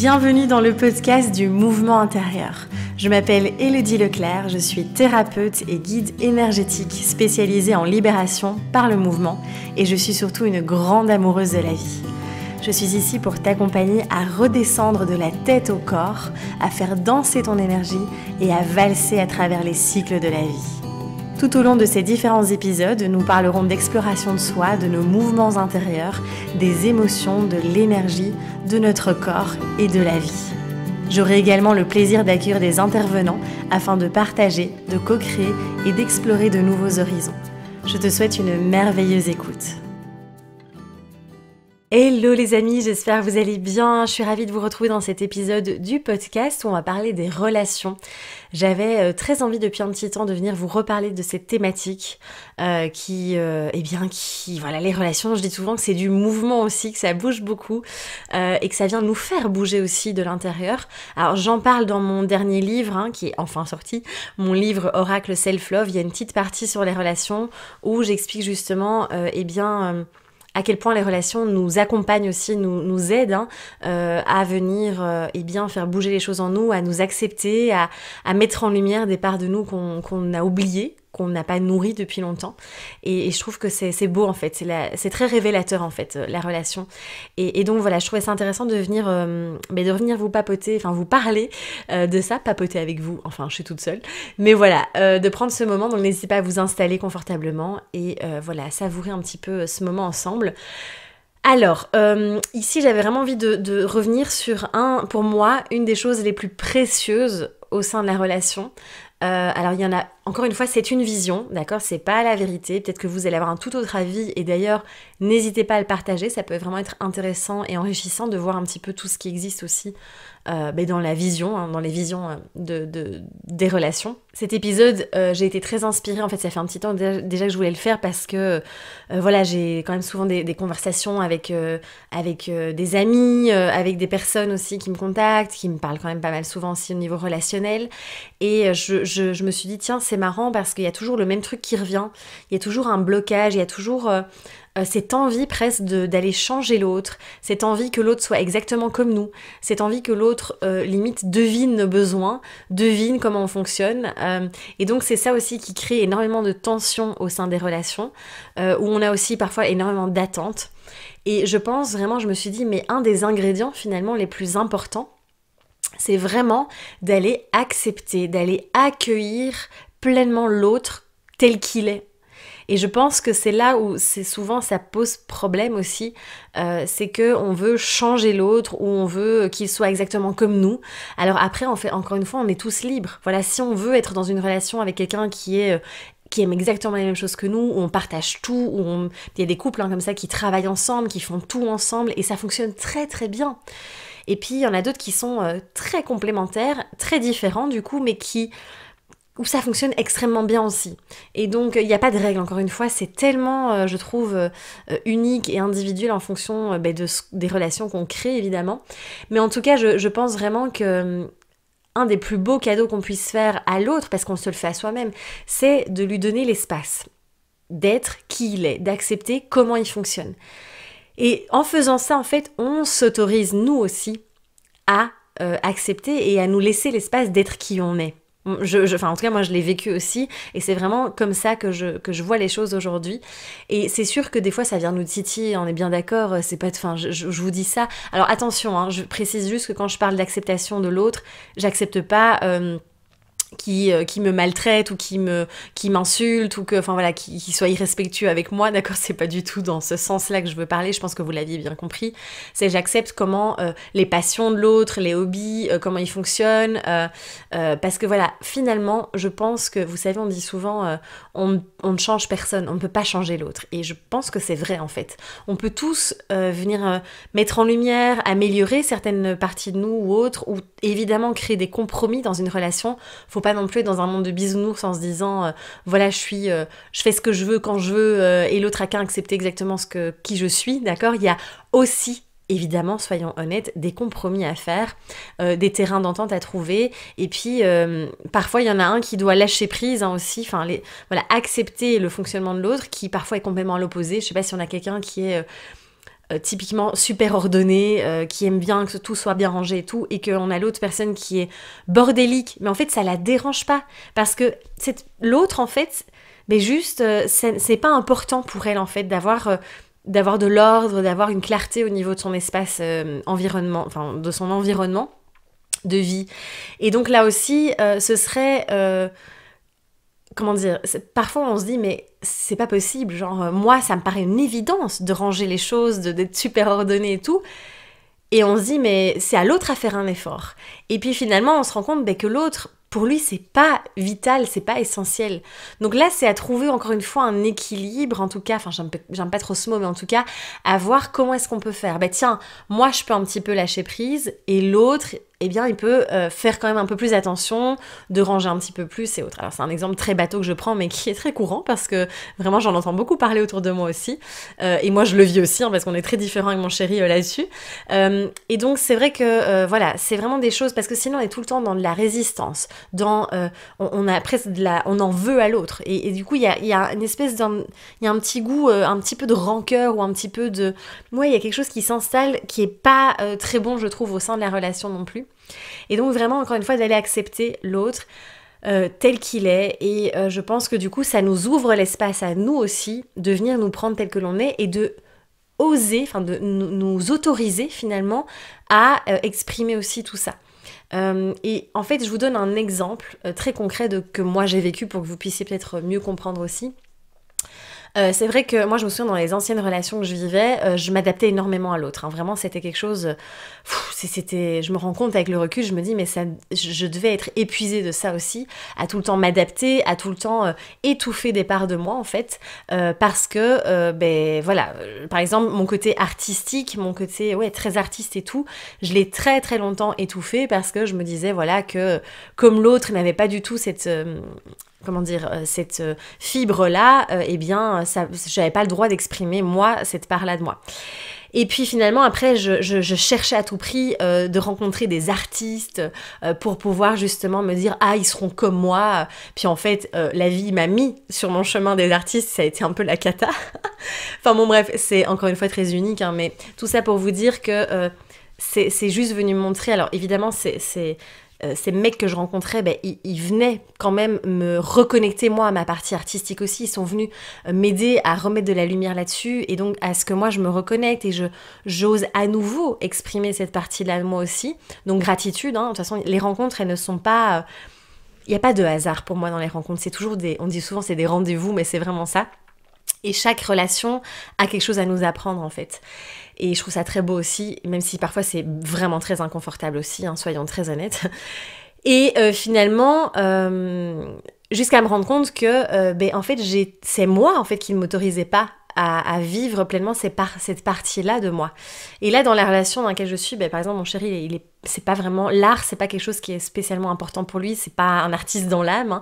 Bienvenue dans le podcast du mouvement intérieur. Je m'appelle Élodie Leclerc, je suis thérapeute et guide énergétique spécialisée en libération par le mouvement et je suis surtout une grande amoureuse de la vie. Je suis ici pour t'accompagner à redescendre de la tête au corps, à faire danser ton énergie et à valser à travers les cycles de la vie. Tout au long de ces différents épisodes, nous parlerons d'exploration de soi, de nos mouvements intérieurs, des émotions, de l'énergie, de notre corps et de la vie. J'aurai également le plaisir d'accueillir des intervenants afin de partager, de co-créer et d'explorer de nouveaux horizons. Je te souhaite une merveilleuse écoute. Hello les amis, j'espère que vous allez bien. Je suis ravie de vous retrouver dans cet épisode du podcast où on va parler des relations. J'avais euh, très envie depuis un petit temps de venir vous reparler de cette thématique euh, qui, euh, eh bien, qui, voilà, les relations, je dis souvent que c'est du mouvement aussi, que ça bouge beaucoup euh, et que ça vient nous faire bouger aussi de l'intérieur. Alors j'en parle dans mon dernier livre hein, qui est enfin sorti, mon livre Oracle Self Love. Il y a une petite partie sur les relations où j'explique justement, eh bien, à quel point les relations nous accompagnent aussi, nous, nous aident hein, euh, à venir euh, et bien faire bouger les choses en nous, à nous accepter, à, à mettre en lumière des parts de nous qu'on qu'on a oubliées, qu'on n'a pas nourri depuis longtemps. Et, je trouve que c'est beau en fait, c'est très révélateur en fait, euh, la relation. Et, donc voilà, je trouvais ça intéressant de venir, mais euh, ben, de venir vous papoter, enfin vous parler euh, de ça, papoter avec vous, enfin je suis toute seule. Mais voilà, de prendre ce moment, donc n'hésitez pas à vous installer confortablement et voilà, savourer un petit peu ce moment ensemble. Alors, ici, j'avais vraiment envie de, revenir sur un, pour moi, une des choses les plus précieuses au sein de la relation. alors, il y en a encore une fois, c'est une vision, d'accord C'est pas la vérité. Peut-être que vous allez avoir un tout autre avis. Et d'ailleurs, n'hésitez pas à le partager. Ça peut vraiment être intéressant et enrichissant de voir un petit peu tout ce qui existe aussi euh, ben, dans la vision, hein, dans les visions euh, des relations. Cet épisode, euh, j'ai été très inspirée. En fait, ça fait un petit temps déjà que je voulais le faire parce que, voilà, j'ai quand même souvent des, conversations avec, avec des amis, avec des personnes aussi qui me contactent, qui me parlent quand même pas mal souvent aussi au niveau relationnel. Et je me suis dit, tiens, marrant parce qu'il y a toujours le même truc qui revient, il y a toujours un blocage, il y a toujours euh, euh, cette envie presque d'aller changer l'autre, cette envie que l'autre soit exactement comme nous, cette envie que l'autre euh, limite devine nos besoins, devine comment on fonctionne. et donc c'est ça aussi qui crée énormément de tensions au sein des relations, où on a aussi parfois énormément d'attentes. Et je pense vraiment, je me suis dit, mais un des ingrédients finalement les plus importants, c'est vraiment d'aller accepter, d'aller accueillir pleinement l'autre tel qu'il est. Et je pense que c'est là où c'est souvent ça pose problème aussi, euh, c'est que on veut changer l'autre ou on veut qu'il soit exactement comme nous. Alors après, on fait encore une fois, on est tous libres. Voilà, si on veut être dans une relation avec quelqu'un qui est euh, qui aime exactement les mêmes choses que nous, où on partage tout, où il y a des couples hein, comme ça qui travaillent ensemble, qui font tout ensemble, et ça fonctionne très très bien. Et puis il y en a d'autres qui sont euh, très complémentaires, très différents du coup, mais qui où ça fonctionne extrêmement bien aussi. Et donc il n'y a pas de règle, encore une fois, c'est tellement, euh, je trouve, euh, euh, unique et individuel en fonction ben, de, des relations qu'on crée, évidemment. Mais en tout cas, je, pense vraiment que hum, un des plus beaux cadeaux qu'on puisse faire à l'autre, parce qu'on se le fait à soi-même, c'est de lui donner l'espace d'être qui il est, d'accepter comment il fonctionne. Et en faisant ça, en fait, on s'autorise, nous aussi, à accepter et à nous laisser l'espace d'être qui on est. Je, je, enfin, en tout cas, moi, je l'ai vécu aussi, et c'est vraiment comme ça que je, que je vois les choses aujourd'hui. Et c'est sûr que des fois, ça vient nous titiller, on est bien d'accord, euh, c'est pas... Enfin, je, je, vous dis ça. Alors attention, hein, je précise juste que quand je parle d'acceptation de l'autre, j'accepte pas... Euh, qui, euh, qui me maltraite ou qui me qui m'insulte ou que enfin voilà qui, qui soit irrespectueux avec moi d'accord c'est pas du tout dans ce sens là que je veux parler je pense que vous l'aviez bien compris c'est j'accepte comment euh, les passions de l'autre les hobbies euh, comment ils fonctionnent parce que voilà finalement je pense que vous savez on dit souvent on, on, ne change personne on ne peut pas changer l'autre et je pense que c'est vrai en fait on peut tous venir mettre en lumière améliorer certaines parties de nous ou autres ou évidemment créer des compromis dans une relation faut pas non plus dans un monde de bisounours en se disant euh, voilà je suis euh, je fais ce que je veux quand je veux euh, et l'autre a qu'à accepter exactement ce que qui je suis d'accord il y a aussi évidemment soyons honnêtes des compromis à faire des terrains d'entente à trouver et puis parfois il y en a un qui doit lâcher prise hein, aussi enfin voilà accepter le fonctionnement de l'autre qui parfois est complètement l'opposé je sais pas si on a quelqu'un qui est euh, typiquement super ordonnée, euh, qui aime bien que tout soit bien rangé et tout, et qu'on a l'autre personne qui est bordélique, mais en fait ça la dérange pas, parce que l'autre en fait, mais juste, euh, c'est pas important pour elle en fait d'avoir d'avoir de l'ordre, d'avoir une clarté au niveau de son espace environnement, enfin de son environnement de vie. Et donc là aussi, ce serait comment dire, parfois on se dit mais c'est pas possible, genre euh, moi ça me paraît une évidence de ranger les choses, d'être super ordonné et tout. Et on se dit mais c'est à l'autre à faire un effort. Et puis finalement on se rend compte ben, que l'autre, pour lui c'est pas vital, c'est pas essentiel. Donc là c'est à trouver encore une fois un équilibre en tout cas, enfin j'aime pas trop ce mot mais en tout cas à voir comment est-ce qu'on peut faire. Ben tiens, moi je peux un petit peu lâcher prise et l'autre eh bien, il peut euh, faire quand même un peu plus attention, de ranger un petit peu plus et autres. Alors, c'est un exemple très bateau que je prends, mais qui est très courant parce que vraiment, j'en entends beaucoup parler autour de moi aussi. Euh, et moi, je le vis aussi hein, parce qu'on est très différents avec mon chéri euh, là-dessus. et donc, c'est vrai que voilà, c'est vraiment des choses parce que sinon, on est tout le temps dans de la résistance, dans on, on, a presque de la, on en veut à l'autre. Et, du coup, il y a, une espèce d'un, il y a un petit goût, un petit peu de rancœur ou un petit peu de, moi, il y a quelque chose qui s'installe qui est pas très bon, je trouve, au sein de la relation non plus. Et donc vraiment, encore une fois, d'aller accepter l'autre euh, tel qu'il est. Et euh, je pense que du coup, ça nous ouvre l'espace à nous aussi de venir nous prendre tel que l'on est et de oser, enfin de nous autoriser finalement à euh, exprimer aussi tout ça. et en fait, je vous donne un exemple très concret de, que moi j'ai vécu pour que vous puissiez peut-être mieux comprendre aussi. Euh, c'est vrai que moi, je me souviens dans les anciennes relations que je vivais, euh, je m'adaptais énormément à l'autre. Hein. Vraiment, c'était quelque chose. Euh, c'était. Je me rends compte avec le recul, je me dis, mais je devais être épuisée de ça aussi, à tout le temps m'adapter, à tout le temps étouffer des parts de moi en fait, parce que, ben voilà, par exemple, mon côté artistique, mon côté ouais très artiste et tout, je l'ai très très longtemps étouffé parce que je me disais voilà que comme l'autre n'avait pas du tout cette comment dire, euh, cette euh, fibre-là, euh, eh bien, j'avais pas le droit d'exprimer, moi, cette part-là de moi. Et puis finalement, après, je, cherchais à tout prix de rencontrer des artistes pour pouvoir justement me dire Ah, ils seront comme moi. Puis en fait, la vie m'a mis sur mon chemin des artistes, ça a été un peu la cata. enfin bon, bref, c'est encore une fois très unique, hein, mais tout ça pour vous dire que c'est juste venu me montrer. Alors évidemment, c'est euh, ces mecs que je rencontrais, ben, ils, venaient quand même me reconnecter moi à ma partie artistique aussi. Ils sont venus euh, m'aider à remettre de la lumière là-dessus et donc à ce que moi je me reconnecte et j'ose à nouveau exprimer cette partie-là de moi aussi. Donc gratitude. Hein. De toute façon, les rencontres, elles ne sont pas euh, il n'y a pas de hasard pour moi dans les rencontres. C'est toujours des. On dit souvent c'est des rendez-vous, mais c'est vraiment ça. Et chaque relation a quelque chose à nous apprendre en fait. Et je trouve ça très beau aussi, même si parfois c'est vraiment très inconfortable aussi, hein, soyons très honnêtes. Et euh, finalement, euh, jusqu'à me rendre compte que, euh, ben, en fait, c'est moi en fait qui ne m'autorisais pas à, vivre pleinement cette partie-là de moi. Et là, dans la relation dans laquelle je suis, ben, par exemple, mon chéri, il est c'est pas vraiment l'art, c'est pas quelque chose qui est spécialement important pour lui, c'est pas un artiste dans l'âme.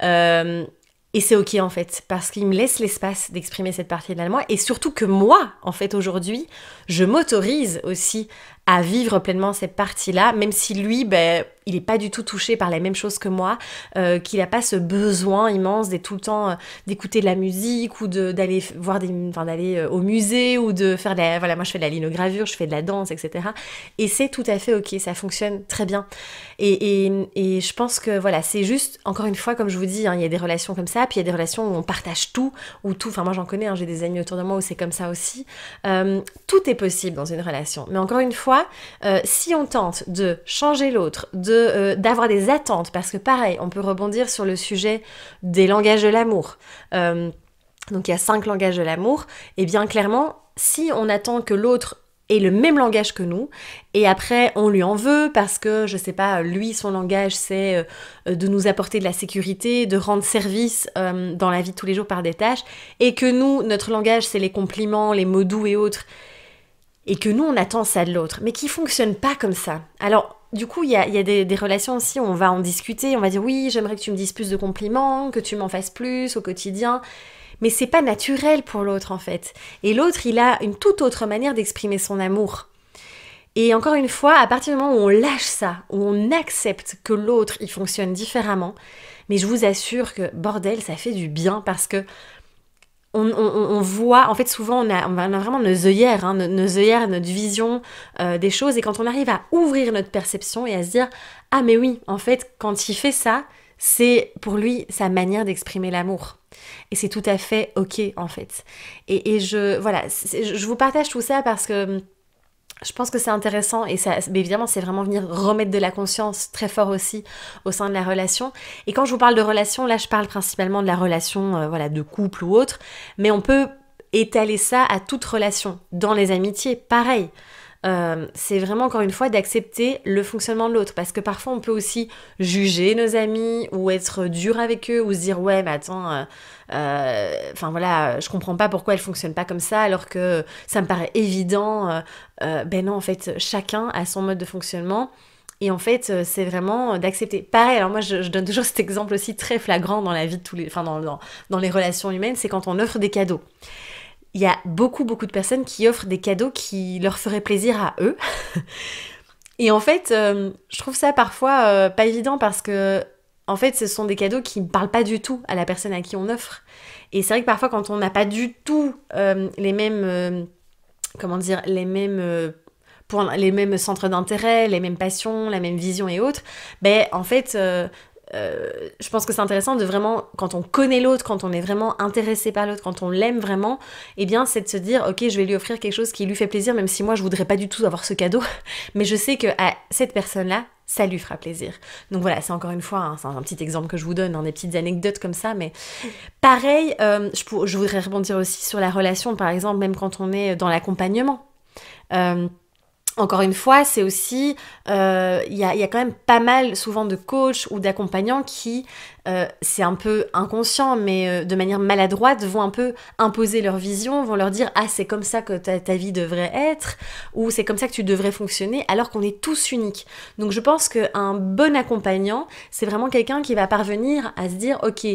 Hein. Et c'est ok en fait, parce qu'il me laisse l'espace d'exprimer cette partie de moi, et surtout que moi, en fait, aujourd'hui, je m'autorise aussi à vivre pleinement cette partie-là, même si lui, ben, il n'est pas du tout touché par les mêmes choses que moi, euh, qu'il n'a pas ce besoin immense d'être tout le temps euh, d'écouter de la musique ou d'aller voir des, enfin, d'aller euh, au musée ou de faire de la, voilà, moi je fais de la linogravure, je fais de la danse, etc. Et c'est tout à fait ok, ça fonctionne très bien. Et, et, et je pense que voilà, c'est juste, encore une fois, comme je vous dis, hein, il y a des relations comme ça, puis il y a des relations où on partage tout, ou tout, enfin moi j'en connais, hein, j'ai des amis autour de moi où c'est comme ça aussi. tout est possible dans une relation. Mais encore une fois, euh, si on tente de changer l'autre, de euh, d'avoir des attentes, parce que pareil, on peut rebondir sur le sujet des langages de l'amour. Euh, donc il y a cinq langages de l'amour, et eh bien clairement, si on attend que l'autre ait le même langage que nous. Et après, on lui en veut parce que, je sais pas, lui, son langage, c'est de nous apporter de la sécurité, de rendre service dans la vie de tous les jours par des tâches. Et que nous, notre langage, c'est les compliments, les mots doux et autres et que nous on attend ça de l'autre, mais qui fonctionne pas comme ça. Alors du coup, il y a, des, des, relations aussi, on va en discuter, on va dire oui, j'aimerais que tu me dises plus de compliments, que tu m'en fasses plus au quotidien. Mais c'est pas naturel pour l'autre en fait. Et l'autre, il a une toute autre manière d'exprimer son amour. Et encore une fois, à partir du moment où on lâche ça, où on accepte que l'autre, il fonctionne différemment, mais je vous assure que bordel, ça fait du bien parce que on, voit, en fait souvent on a, on a vraiment nos œillères, hein, nos, œillères, notre vision euh, des choses, et quand on arrive à ouvrir notre perception et à se dire, ah mais oui, en fait quand il fait ça, c'est pour lui sa manière d'exprimer l'amour. Et c'est tout à fait ok en fait. Et, et je, voilà, je vous partage tout ça parce que je pense que c'est intéressant et évidemment, c'est vraiment venir remettre de la conscience très fort aussi au sein de la relation. Et quand je vous parle de relation, là, je parle principalement de la relation, euh, voilà, de couple ou autre, mais on peut étaler ça à toute relation, dans les amitiés, pareil. Euh, c'est vraiment encore une fois d'accepter le fonctionnement de l'autre. Parce que parfois on peut aussi juger nos amis ou être dur avec eux ou se dire ouais mais attends, euh, euh, enfin voilà, je comprends pas pourquoi elle fonctionne pas comme ça alors que ça me paraît évident. ben non en fait chacun a son mode de fonctionnement. Et en fait, c'est vraiment d'accepter. Pareil, alors moi, je, donne toujours cet exemple aussi très flagrant dans la vie de tous les, enfin dans les relations humaines, c'est quand on offre des cadeaux il y a beaucoup beaucoup de personnes qui offrent des cadeaux qui leur feraient plaisir à eux. Et en fait, euh, je trouve ça parfois euh, pas évident parce que en fait, ce sont des cadeaux qui ne parlent pas du tout à la personne à qui on offre. Et c'est vrai que parfois, quand on n'a pas du tout euh, les mêmes, comment dire, les mêmes pour les mêmes centres d'intérêt, les mêmes passions, la même vision et autres, ben en fait, euh, je pense que c'est intéressant de vraiment, quand on connaît l'autre, quand on est vraiment intéressé par l'autre, quand on l'aime vraiment, eh bien c'est de se dire, ok, je vais lui offrir quelque chose qui lui fait plaisir, même si moi je voudrais pas du tout avoir ce cadeau, mais je sais que à cette personne-là, ça lui fera plaisir. Donc voilà, c'est encore une fois, hein, c'est un, petit exemple que je vous donne, dans hein, des petites anecdotes comme ça, mais pareil, euh, je, voudrais rebondir aussi sur la relation, par exemple, même quand on est dans l'accompagnement. Euh, encore une fois, c'est aussi, euh, il y, a, quand même pas mal souvent de coachs ou d'accompagnants qui, euh, c'est un peu inconscient, mais euh, de manière maladroite, vont un peu imposer leur vision, vont leur dire ah c'est comme ça que ta, ta, vie devrait être, ou c'est comme ça que tu devrais fonctionner, alors qu'on est tous uniques. Donc je pense qu'un bon accompagnant, c'est vraiment quelqu'un qui va parvenir à se dire ok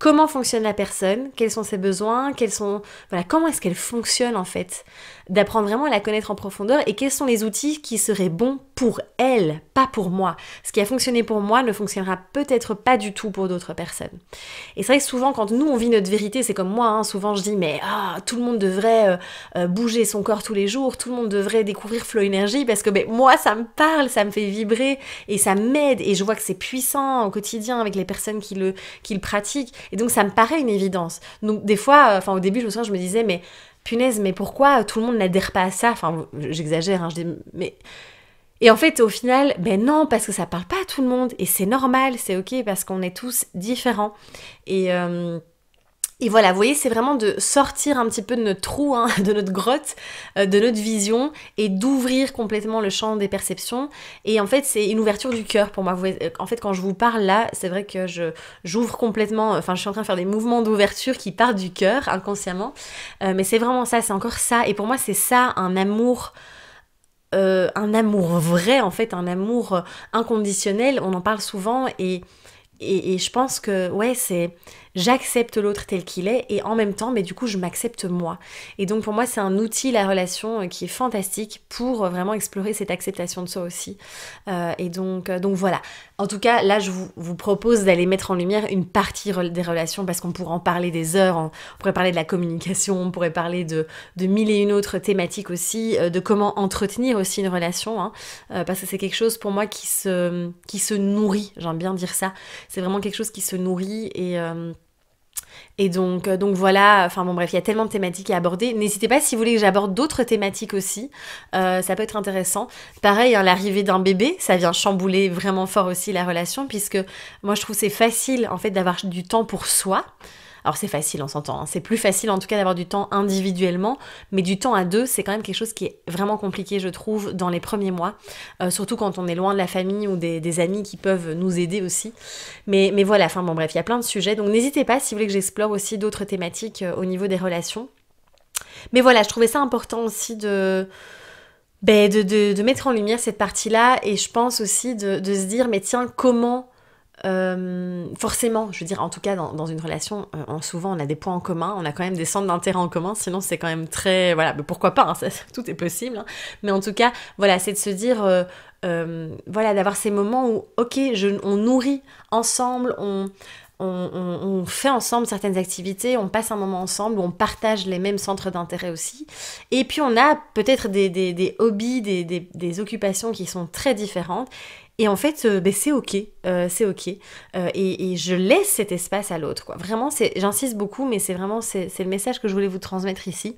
comment fonctionne la personne, quels sont ses besoins, sont comment est-ce qu'elle fonctionne en fait, d'apprendre vraiment à la connaître en profondeur et quels sont les outils qui seraient bons pour elle, pas pour moi. Ce qui a fonctionné pour moi ne fonctionnera peut-être pas du tout pour d'autres personnes. Et c'est vrai que souvent quand nous on vit notre vérité, c'est comme moi, hein, souvent je dis mais ah, tout le monde devrait euh, euh, bouger son corps tous les jours, tout le monde devrait découvrir Flow Energy parce que ben, moi ça me parle, ça me fait vibrer et ça m'aide et je vois que c'est puissant au quotidien avec les personnes qui le, qui le pratiquent. Et donc ça me paraît une évidence. Donc des fois, euh, enfin au début, je me souviens, je me disais, mais punaise, mais pourquoi tout le monde n'adhère pas à ça Enfin, j'exagère, hein, je dis, mais. Et en fait, au final, ben non, parce que ça parle pas à tout le monde, et c'est normal, c'est ok, parce qu'on est tous différents. Et. Euh, et voilà, vous voyez, c'est vraiment de sortir un petit peu de notre trou, hein, de notre grotte, euh, de notre vision, et d'ouvrir complètement le champ des perceptions. Et en fait, c'est une ouverture du cœur pour moi. En fait, quand je vous parle là, c'est vrai que je j'ouvre complètement, enfin, je suis en train de faire des mouvements d'ouverture qui partent du cœur, inconsciemment. Euh, mais c'est vraiment ça, c'est encore ça. Et pour moi, c'est ça, un amour. Euh, un amour vrai en fait, un amour inconditionnel, on en parle souvent et, et, et je pense que ouais c'est j'accepte l'autre tel qu'il est et en même temps, mais du coup, je m'accepte moi. Et donc pour moi, c'est un outil, la relation, euh, qui est fantastique pour euh, vraiment explorer cette acceptation de soi aussi. Euh, et donc, donc voilà. En tout cas, là, je vous, propose d'aller mettre en lumière une partie des relations parce qu'on pourrait en parler des heures, on pourrait parler de la communication, on pourrait parler de, de mille et une autres thématiques aussi, de comment entretenir aussi une relation, hein. parce que c'est quelque chose pour moi qui se, qui se nourrit, j'aime bien dire ça. C'est vraiment quelque chose qui se nourrit et... Et donc, euh, donc voilà, enfin bon bref, il y a tellement de thématiques à aborder. N'hésitez pas si vous voulez que j'aborde d'autres thématiques aussi, euh, ça peut être intéressant. Pareil, hein, l'arrivée d'un bébé, ça vient chambouler vraiment fort aussi la relation, puisque moi je trouve c'est facile en fait d'avoir du temps pour soi. Alors c'est facile, on s'entend. Hein. C'est plus facile en tout cas d'avoir du temps individuellement, mais du temps à deux, c'est quand même quelque chose qui est vraiment compliqué, je trouve, dans les premiers mois. Euh, surtout quand on est loin de la famille ou des, amis qui peuvent nous aider aussi. Mais, mais voilà, enfin bon bref, il y a plein de sujets. Donc n'hésitez pas si vous voulez que j'explore aussi d'autres thématiques euh, au niveau des relations. Mais voilà, je trouvais ça important aussi ben, de... mettre en lumière cette partie-là et je pense aussi de, de, se dire mais tiens comment euh, forcément, je veux dire, en tout cas, dans, une relation, euh, souvent, on a des points en commun, on a quand même des centres d'intérêt en commun, sinon c'est quand même très... Voilà, mais pourquoi pas, hein, tout est possible. Hein. Mais en tout cas, voilà, c'est de se dire, euh, voilà, d'avoir ces moments où, ok, je, on nourrit ensemble, on on, fait ensemble certaines activités, on passe un moment ensemble, on partage les mêmes centres d'intérêt aussi. Et puis on a peut-être des, hobbies, des, occupations qui sont très différentes. Et en fait, euh, ben c'est ok, euh, c'est ok. Euh, et, je laisse cet espace à l'autre. Vraiment, j'insiste beaucoup, mais c'est vraiment c'est le message que je voulais vous transmettre ici.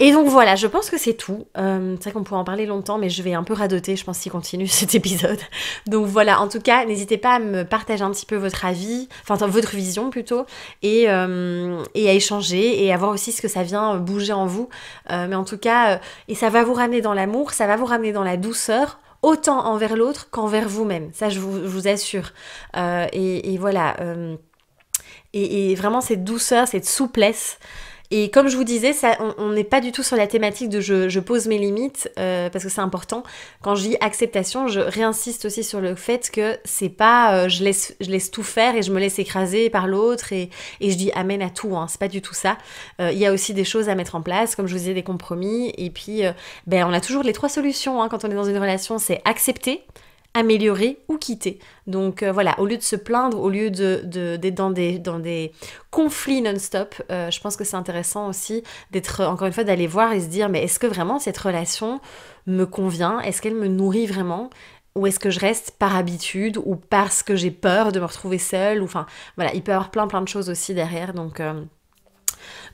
Et donc voilà, je pense que c'est tout. Euh, c'est vrai qu'on pourrait en parler longtemps, mais je vais un peu radoter, je pense, s'il continue cet épisode. Donc voilà, en tout cas, n'hésitez pas à me partager un petit peu votre avis, enfin votre vision plutôt, euh, et, à échanger, et à voir aussi ce que ça vient euh, bouger en vous. mais en tout cas, et ça va vous ramener dans l'amour, ça va vous ramener dans la douceur autant envers l'autre qu'envers vous-même, ça je vous, assure. Et, voilà, et, vraiment cette douceur, cette souplesse, et comme je vous disais, ça, on n'est pas du tout sur la thématique de je, pose mes limites, euh, parce que c'est important. Quand je dis acceptation, je réinsiste aussi sur le fait que c'est pas euh, je, laisse, je laisse tout faire et je me laisse écraser par l'autre et, et, je dis amène à tout, hein, c'est pas du tout ça. Euh, il y a aussi des choses à mettre en place, comme je vous disais, des compromis. Et puis, ben, on a toujours les trois solutions hein, quand on est dans une relation, c'est accepter, améliorer ou quitter. Donc euh, voilà, au lieu de se plaindre, au lieu d'être de, de dans, des, dans des conflits non-stop, euh, je pense que c'est intéressant aussi d'être, encore une fois, d'aller voir et se dire, mais est-ce que vraiment cette relation me convient Est-ce qu'elle me nourrit vraiment ou est-ce que je reste par habitude ou parce que j'ai peur de me retrouver seule ou enfin voilà il peut y avoir plein plein de choses aussi derrière donc euh,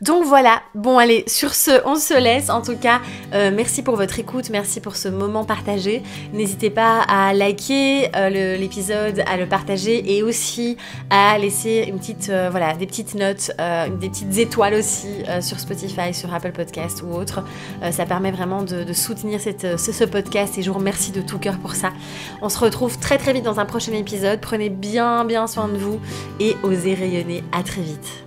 donc voilà, bon allez, sur ce, on se laisse. En tout cas, euh, merci pour votre écoute, merci pour ce moment partagé. N'hésitez pas à liker euh, l'épisode, à le partager et aussi à laisser euh, des petites notes, des petites étoiles aussi sur Spotify, sur Apple Podcast ou autre. ça permet vraiment de, soutenir ce, ce podcast et je vous remercie de tout cœur pour ça. On se retrouve très très vite dans un prochain épisode. Prenez bien bien soin de vous et osez rayonner. À très vite.